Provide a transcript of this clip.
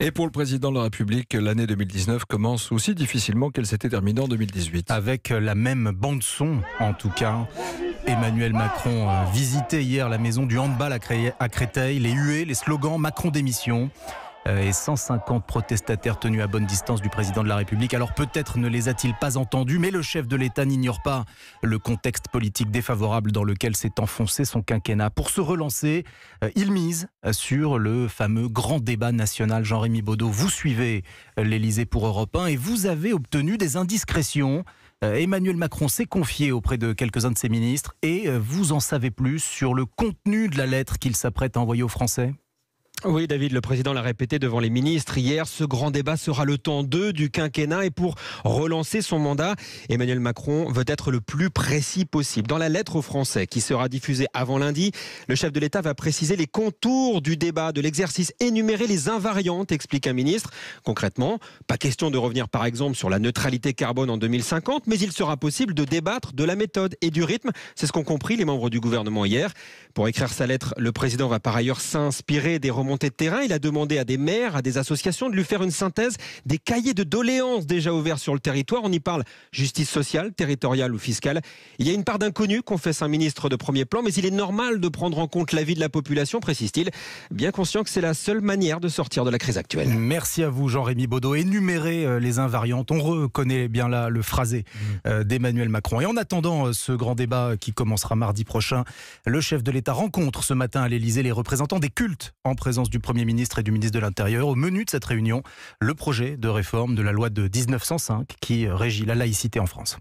Et pour le président de la République, l'année 2019 commence aussi difficilement qu'elle s'était terminée en 2018. Avec la même bande-son, en tout cas. Emmanuel Macron euh, visitait hier la maison du handball à Créteil, les huées, les slogans Macron démission. Euh, et 150 protestataires tenus à bonne distance du président de la République. Alors peut-être ne les a-t-il pas entendus, mais le chef de l'État n'ignore pas le contexte politique défavorable dans lequel s'est enfoncé son quinquennat. Pour se relancer, euh, il mise sur le fameux grand débat national. Jean-Rémy Baudot, vous suivez l'Élysée pour Europe 1 et vous avez obtenu des indiscrétions. Euh, Emmanuel Macron s'est confié auprès de quelques-uns de ses ministres et vous en savez plus sur le contenu de la lettre qu'il s'apprête à envoyer aux Français oui, David, le président l'a répété devant les ministres hier. Ce grand débat sera le temps 2 du quinquennat et pour relancer son mandat, Emmanuel Macron veut être le plus précis possible. Dans la lettre aux Français qui sera diffusée avant lundi, le chef de l'État va préciser les contours du débat, de l'exercice, énumérer les invariantes, explique un ministre. Concrètement, pas question de revenir par exemple sur la neutralité carbone en 2050, mais il sera possible de débattre de la méthode et du rythme. C'est ce qu'ont compris les membres du gouvernement hier. Pour écrire sa lettre, le président va par ailleurs s'inspirer des romans de terrain, il a demandé à des maires, à des associations de lui faire une synthèse des cahiers de doléances déjà ouverts sur le territoire. On y parle justice sociale, territoriale ou fiscale. Il y a une part d'inconnu, confesse un ministre de premier plan, mais il est normal de prendre en compte l'avis de la population, précise-t-il, bien conscient que c'est la seule manière de sortir de la crise actuelle. Merci à vous, Jean-Rémy Baudot. Énumérer euh, les invariantes. On reconnaît bien là le phrasé mmh. euh, d'Emmanuel Macron. Et en attendant euh, ce grand débat qui commencera mardi prochain, le chef de l'État rencontre ce matin à l'Élysée les représentants des cultes en présence du Premier ministre et du ministre de l'Intérieur. Au menu de cette réunion, le projet de réforme de la loi de 1905 qui régit la laïcité en France.